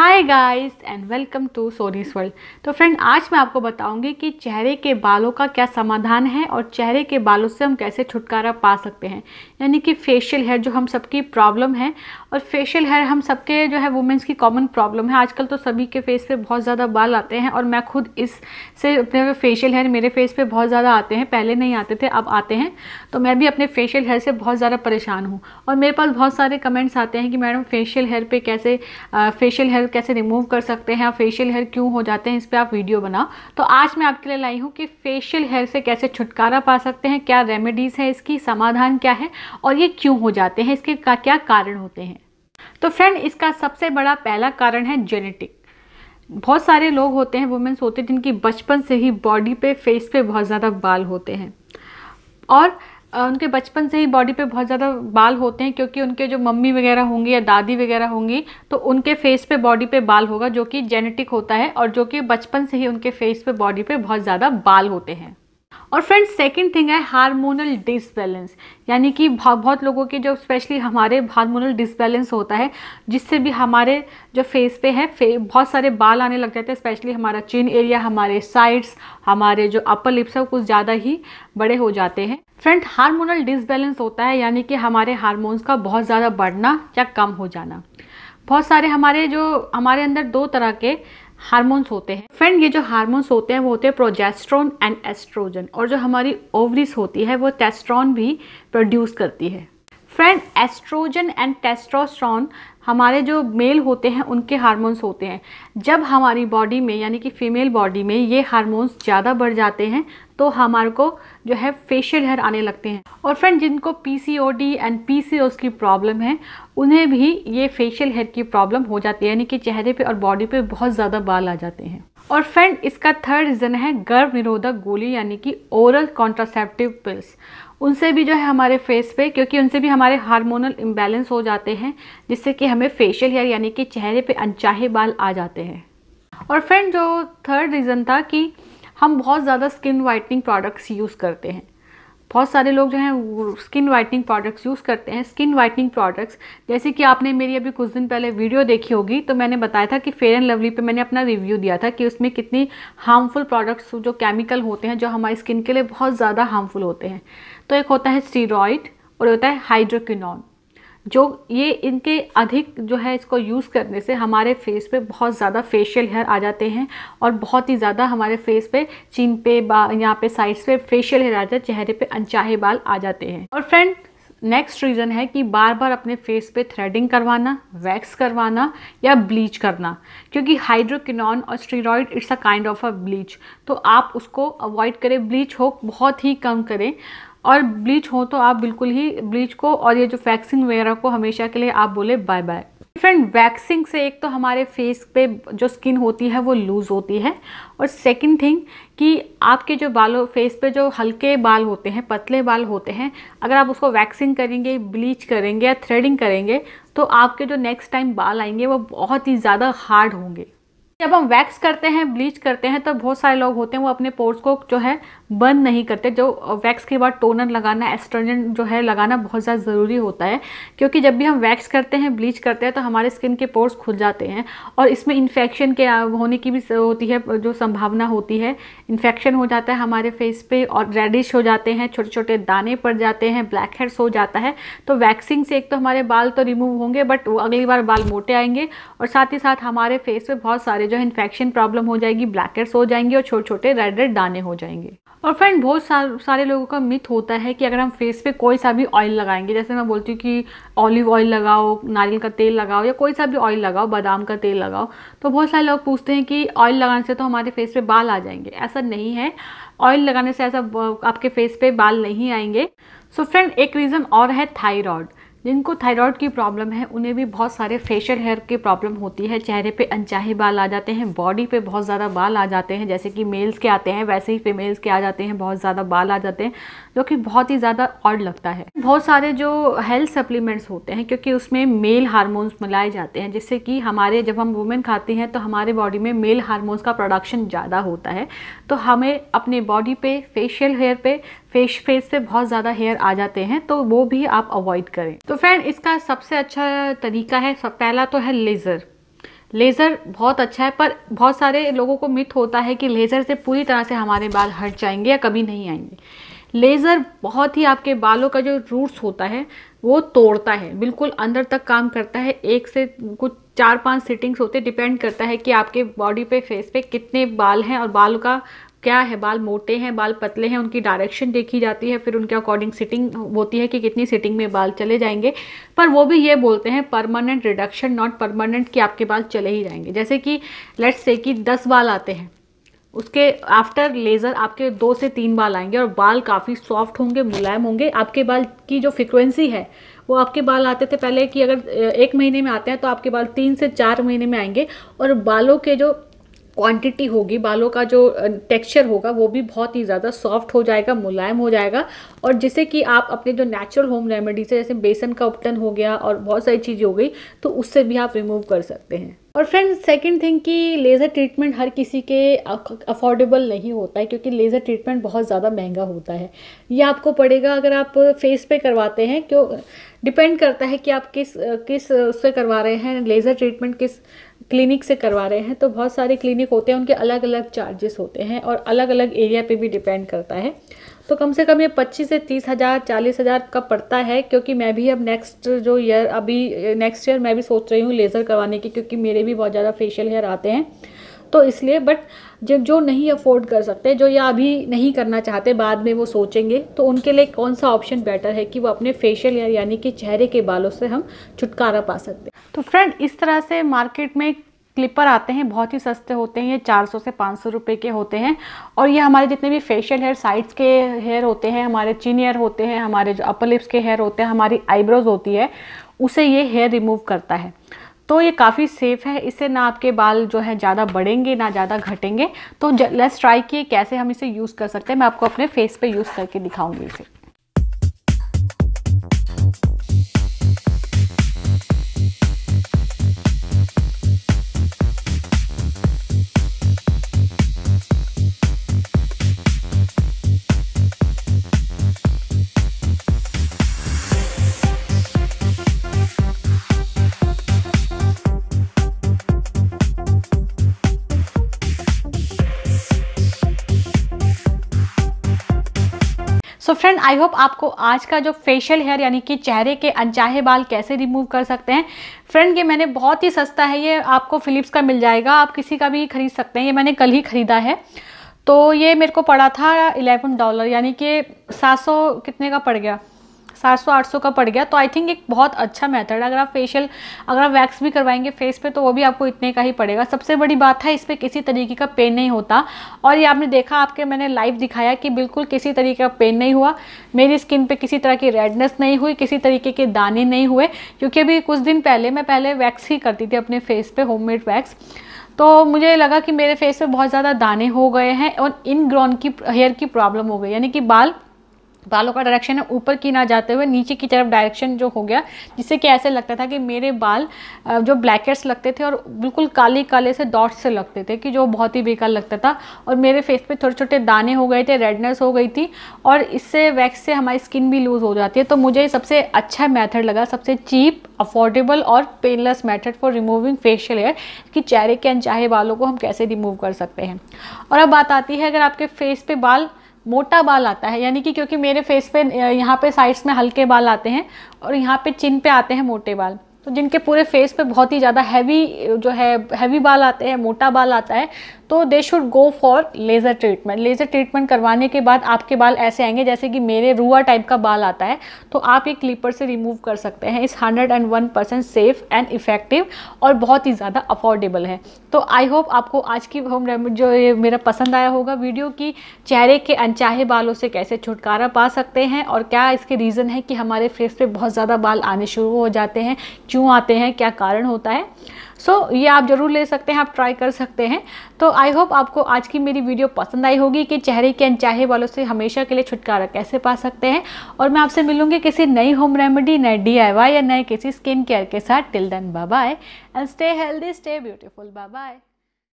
hi guys and welcome to Soni's world तो friend आज मैं आपको बताऊंगी कि चेहरे के बालों का क्या समाधान है और चेहरे के बालों से हम कैसे छुटकारा पा सकते हैं यानी कि फेशियल हेयर जो हम सबकी प्रॉब्लम है और फेशियल हेयर हम सबके जो है वुमेंस की कॉमन प्रॉब्लम है आजकल तो सभी के फेस पे बहुत ज़्यादा बाल आते हैं और मैं खुद इस अपने फेशियल हेयर मेरे फेस पे बहुत ज़्यादा आते हैं पहले नहीं आते थे अब आते हैं तो मैं भी अपने फेशियल हेयर से बहुत ज़्यादा परेशान हूँ और मेरे पास बहुत सारे कमेंट्स आते हैं कि मैडम फेशियल हेयर पर कैसे फेशियल हेयर कैसे रिमूव कर सकते हैं फेशियल हेयर क्यों हो जाते हैं इस पर आप वीडियो बनाओ तो आज मैं आपके लिए लाई हूँ कि फेशियल हेयर से कैसे छुटकारा पा सकते हैं क्या रेमेडीज़ है इसकी समाधान क्या है और ये क्यों हो जाते हैं इसके का क्या कारण होते हैं तो फ्रेंड इसका सबसे बड़ा पहला कारण है जेनेटिक बहुत सारे लोग होते हैं वुमेंस होते हैं जिनकी बचपन से ही बॉडी पे फेस पे बहुत ज़्यादा बाल होते हैं और उनके बचपन से ही बॉडी पे बहुत ज़्यादा बाल होते हैं क्योंकि उनके जो मम्मी वगैरह होंगी या दादी वगैरह होंगी तो उनके फेस पे बॉडी पे बाल होगा जो कि जेनेटिक होता है और जो कि बचपन से ही उनके फेस पे बॉडी पे बहुत ज़्यादा बाल होते हैं और फ्रेंड्स सेकंड थिंग है हार्मोनल डिसबैलेंस यानी कि बहुत लोगों के जो स्पेशली हमारे हार्मोनल डिसबैलेंस होता है जिससे भी हमारे जो फेस पे है फे, बहुत सारे बाल आने लग जाते हैं स्पेशली हमारा चिन एरिया हमारे साइड्स हमारे जो अपर लिप्स है कुछ ज़्यादा ही बड़े हो जाते हैं फ्रेंड हार्मोनल डिसबैलेंस होता है यानी कि हमारे हारमोन्स का बहुत ज़्यादा बढ़ना या कम हो जाना बहुत सारे हमारे जो हमारे अंदर दो तरह के हार्मोन्स होते हैं फ्रेंड ये जो हार्मोन्स होते हैं वो होते हैं प्रोजेस्ट्रॉन एंड एस्ट्रोजन और जो हमारी ओवरीज होती है वो टेस्ट्रॉन भी प्रोड्यूस करती है फ्रेंड एस्ट्रोजन एंड टेस्ट्रोस्ट्रॉन हमारे जो मेल होते हैं उनके हार्मोन्स होते हैं जब हमारी बॉडी में यानी कि फीमेल बॉडी में ये हार्मोन्स ज़्यादा बढ़ जाते हैं तो हमारे को जो है फेशियल हेयर आने लगते हैं और फ्रेंड जिनको पीसीओडी एंड पीसीओएस की प्रॉब्लम है उन्हें भी ये फेशियल हेयर की प्रॉब्लम हो जाती है यानी कि चेहरे पर और बॉडी पर बहुत ज़्यादा बाल आ जाते हैं और फ्रेंड इसका थर्ड रीज़न है गर्भ निरोधक गोली यानी कि ओरल कॉन्ट्रासेप्टिव पिल्स उनसे भी जो है हमारे फेस पे क्योंकि उनसे भी हमारे हार्मोनल इम्बैलेंस हो जाते हैं जिससे कि हमें फेशियल हेयर यानी कि चेहरे पे अनचाहे बाल आ जाते हैं और फ्रेंड जो थर्ड रीज़न था कि हम बहुत ज़्यादा स्किन वाइटनिंग प्रोडक्ट्स यूज़ करते हैं बहुत सारे लोग जो हैं स्किन वाइटनिंग प्रोडक्ट्स यूज़ करते हैं स्किन वाइटनिंग प्रोडक्ट्स जैसे कि आपने मेरी अभी कुछ दिन पहले वीडियो देखी होगी तो मैंने बताया था कि फेयर एंड लवली पे मैंने अपना रिव्यू दिया था कि उसमें कितनी हार्मफुल प्रोडक्ट्स जो केमिकल होते हैं जो हमारी स्किन के लिए बहुत ज़्यादा हार्मफुल होते हैं तो एक होता है स्टीरॉइड और होता है हाइड्रोक्विनॉन जो ये इनके अधिक जो है इसको यूज़ करने से हमारे फेस पे बहुत ज़्यादा फेशियल हेयर आ जाते हैं और बहुत ही ज़्यादा हमारे फेस पे चीन पे यहाँ पे साइड्स पे फेशियल हेयर आ जाते चेहरे पे अनचाहे बाल आ जाते हैं और फ्रेंड नेक्स्ट रीज़न है कि बार बार अपने फेस पे थ्रेडिंग करवाना वैक्स करवाना या ब्लीच करना क्योंकि हाइड्रोकिन और steroid it's a kind of a bleach तो आप उसको अवॉइड करें ब्लीच हो बहुत ही कम करें और ब्लीच हो तो आप बिल्कुल ही ब्लीच को और ये जो वैक्सिंग वगैरह को हमेशा के लिए आप बोले बाय बाय फ्रेंड वैक्सिंग से एक तो हमारे फेस पे जो स्किन होती है वो लूज़ होती है और सेकंड थिंग कि आपके जो बालों फेस पे जो हल्के बाल होते हैं पतले बाल होते हैं अगर आप उसको वैक्सिंग करेंगे ब्लीच करेंगे या थ्रेडिंग करेंगे तो आपके जो नेक्स्ट टाइम बाल आएंगे वो बहुत ही ज़्यादा हार्ड होंगे जब हम वैक्स करते हैं ब्लीच करते हैं तो बहुत सारे लोग होते हैं वो अपने पोर्स को जो है बर्न नहीं करते जो वैक्स के बाद टोनर लगाना एस्ट्रोजेंट जो है लगाना बहुत ज़्यादा ज़रूरी होता है क्योंकि जब भी हम वैक्स करते हैं ब्लीच करते हैं तो हमारे स्किन के पोर्स खुल जाते हैं और इसमें इन्फेक्शन के होने की भी होती है जो संभावना होती है इन्फेक्शन हो जाता है हमारे फेस पे और रेडिश हो जाते हैं छोटे छोटे दाने पड़ जाते हैं ब्लैक हेड्स हो जाता है तो वैक्सिंग से एक तो हमारे बाल तो रिमूव होंगे बट वो अगली बार बाल मोटे आएंगे और साथ ही साथ हमारे फेस पर बहुत सारे जो है इन्फेक्शन प्रॉब्लम हो जाएगी ब्लैक हेड्स हो जाएंगे और छोटे छोटे रेड रेड दाने हो जाएंगे और फ्रेंड बहुत सार, सारे लोगों का मिथ होता है कि अगर हम फेस पे कोई सा भी ऑयल लगाएंगे जैसे मैं बोलती हूँ कि ऑलिव ऑयल लगाओ नारियल का तेल लगाओ या कोई सा भी ऑयल लगाओ बादाम का तेल लगाओ तो बहुत सारे लोग पूछते हैं कि ऑयल लगाने से तो हमारे फेस पे बाल आ जाएंगे ऐसा नहीं है ऑयल लगाने से ऐसा आपके फेस पे बाल नहीं आएंगे सो so फ्रेंड एक रीज़न और है थायरॉयड जिनको थायराइड की प्रॉब्लम है उन्हें भी बहुत सारे फेशियल हेयर की प्रॉब्लम होती है चेहरे पे अनचाहे बाल आ जाते हैं बॉडी पे बहुत ज़्यादा बाल आ जाते हैं जैसे कि मेल्स के आते हैं वैसे ही फीमेल्स के आ जाते हैं बहुत ज़्यादा बाल आ जाते हैं जो कि बहुत ही ज़्यादा ऑड लगता है बहुत सारे जो हेल्थ सप्लीमेंट्स होते हैं क्योंकि उसमें मेल हारमोन्स मिलाए जाते हैं जिससे कि हमारे जब हम वुमेन खाते हैं तो हमारे बॉडी में मेल हारमोन्स का प्रोडक्शन ज़्यादा होता है तो हमें अपने बॉडी पे फेशियल हेयर पे फेस फेस पे बहुत ज़्यादा हेयर आ जाते हैं तो वो भी आप अवॉइड करें तो फ्रेंड इसका सबसे अच्छा तरीका है सब पहला तो है लेज़र लेज़र बहुत अच्छा है पर बहुत सारे लोगों को मिथ होता है कि लेज़र से पूरी तरह से हमारे बाल हट जाएंगे या कभी नहीं आएंगे लेज़र बहुत ही आपके बालों का जो रूट्स होता है वो तोड़ता है बिल्कुल अंदर तक काम करता है एक से कुछ चार पांच सिटिंग्स होते डिपेंड करता है कि आपके बॉडी पे फेस पे कितने बाल हैं और बाल का क्या है बाल मोटे हैं बाल पतले हैं उनकी डायरेक्शन देखी जाती है फिर उनके अकॉर्डिंग सिटिंग होती है कि कितनी सिटिंग में बाल चले जाएंगे पर वो भी ये बोलते हैं परमानेंट रिडक्शन नॉट परमानेंट कि आपके बाल चले ही जाएंगे जैसे कि लेट्स से कि दस बाल आते हैं उसके आफ्टर लेज़र आपके दो से तीन बाल आएंगे और बाल काफ़ी सॉफ्ट होंगे मुलायम होंगे आपके बाल की जो फ्रिक्वेंसी है वो आपके बाल आते थे पहले कि अगर एक महीने में आते हैं तो आपके बाल तीन से चार महीने में आएंगे और बालों के जो क्वांटिटी होगी बालों का जो टेक्सचर होगा वो भी बहुत ही ज़्यादा सॉफ्ट हो जाएगा मुलायम हो जाएगा और जिससे कि आप अपने जो नेचुरल होम रेमेडीज है जैसे बेसन का उपटन हो गया और बहुत सारी चीज़ें हो गई तो उससे भी आप रिमूव कर सकते हैं और फ्रेंड्स सेकंड थिंग कि लेज़र ट्रीटमेंट हर किसी के अफोर्डेबल नहीं होता है क्योंकि लेज़र ट्रीटमेंट बहुत ज़्यादा महंगा होता है ये आपको पड़ेगा अगर आप फेस पे करवाते हैं क्यों डिपेंड करता है कि आप किस किस उससे करवा रहे हैं लेज़र ट्रीटमेंट किस क्लिनिक से करवा रहे हैं तो बहुत सारे क्लिनिक होते हैं उनके अलग अलग चार्जेस होते हैं और अलग अलग एरिया पे भी डिपेंड करता है तो कम से कम ये पच्चीस से तीस हज़ार चालीस हज़ार का पड़ता है क्योंकि मैं भी अब नेक्स्ट जो ईयर अभी नेक्स्ट ईयर मैं भी सोच रही हूँ लेज़र करवाने की क्योंकि मेरे भी बहुत ज़्यादा फेशियल हेयर आते हैं तो इसलिए बट जब जो नहीं अफोर्ड कर सकते जो या अभी नहीं करना चाहते बाद में वो सोचेंगे तो उनके लिए कौन सा ऑप्शन बेटर है कि वो अपने फेशियल या यानी कि चेहरे के बालों से हम छुटकारा पा सकते हैं तो फ्रेंड इस तरह से मार्केट में क्लिपर आते हैं बहुत ही सस्ते होते हैं ये 400 से 500 रुपए के होते हैं और ये हमारे जितने भी फेशियल हेयर साइड्स के हेयर होते हैं हमारे चिन हेयर होते हैं हमारे जो अपर लिप्स के हेयर होते हैं हमारी आईब्रोज होती है उसे ये हेयर रिमूव करता है तो ये काफ़ी सेफ़ है इससे ना आपके बाल जो है ज़्यादा बढ़ेंगे ना ज़्यादा घटेंगे तो लेट्स ट्राई किए कैसे हम इसे यूज़ कर सकते हैं मैं आपको अपने फेस पे यूज़ करके दिखाऊंगी इसे सो फ्रेंड आई होप आपको आज का जो फेशियल हेयर यानी कि चेहरे के अनचाहे बाल कैसे रिमूव कर सकते हैं फ्रेंड ये मैंने बहुत ही सस्ता है ये आपको फ़िलिप्स का मिल जाएगा आप किसी का भी खरीद सकते हैं ये मैंने कल ही ख़रीदा है तो ये मेरे को पड़ा था 11 डॉलर यानी कि 700 कितने का पड़ गया सात सौ आठ सौ का पड़ गया तो आई थिंक एक बहुत अच्छा मेथड है अगर आप फेशियल अगर आप वैक्स भी करवाएंगे फेस पे तो वो भी आपको इतने का ही पड़ेगा सबसे बड़ी बात है इस पर किसी तरीके का पेन नहीं होता और ये आपने देखा आपके मैंने लाइव दिखाया कि बिल्कुल किसी तरीके का पेन नहीं हुआ मेरी स्किन पर किसी तरह की रेडनेस नहीं हुई किसी तरीके के दाने नहीं हुए क्योंकि अभी कुछ दिन पहले मैं पहले वैक्स ही करती थी अपने फेस पर होम वैक्स तो मुझे लगा कि मेरे फेस पे बहुत ज़्यादा दाने हो गए हैं और इन ग्रॉन की हेयर की प्रॉब्लम हो गई यानी कि बाल बालों का डायरेक्शन है ऊपर की ना जाते हुए नीचे की तरफ डायरेक्शन जो हो गया जिससे कि ऐसे लगता था कि मेरे बाल जो ब्लैकेट्स लगते थे और बिल्कुल काले काले से डॉट्स से लगते थे कि जो बहुत ही बेकार लगता था और मेरे फेस पे छोटे छोटे दाने हो गए थे रेडनेस हो गई थी और इससे वैक्स से हमारी स्किन भी लूज़ हो जाती है तो मुझे सबसे अच्छा मैथड लगा सबसे चीप अफोर्डेबल और painless method for removing facial hair कि चेहरे के अनचाहे बालों को हम कैसे रिमूव कर सकते हैं और अब बात आती है अगर आपके फेस पर बाल मोटा बाल आता है यानी कि क्योंकि मेरे फेस पे यहाँ पे साइड्स में हल्के बाल आते हैं और यहाँ पे चिन पे आते हैं मोटे बाल तो जिनके पूरे फेस पे बहुत ही ज़्यादा हैवी जो है हैवी बाल आते हैं मोटा बाल आता है तो they should go for laser treatment laser treatment करवाने के बाद आपके बाल ऐसे आएंगे जैसे कि मेरे रुआ टाइप का बाल आता है तो आप ये क्लीपर से रिमूव कर सकते हैं इस hundred and one percent safe and effective और बहुत ही ज़्यादा अफोर्डेबल है तो आई होप आपको आज की होम रेमेडी जो ये मेरा पसंद आया होगा वीडियो की चेहरे के अनचाहे बालों से कैसे छुटकारा पा सकते हैं और क्या इसके रीज़न है कि हमारे फेस पे बहुत ज़्यादा बाल आने शुरू हो जाते हैं क्यों आते हैं क्या कारण होता है सो so, ये आप ज़रूर ले सकते हैं आप ट्राई कर सकते हैं तो आई होप आपको आज की मेरी वीडियो पसंद आई होगी कि चेहरे के अनचाहे वालों से हमेशा के लिए छुटकारा कैसे पा सकते हैं और मैं आपसे मिलूंगी किसी नई होम रेमेडी नए डी या नए किसी स्किन केयर के साथ till then bye and stay healthy stay beautiful bye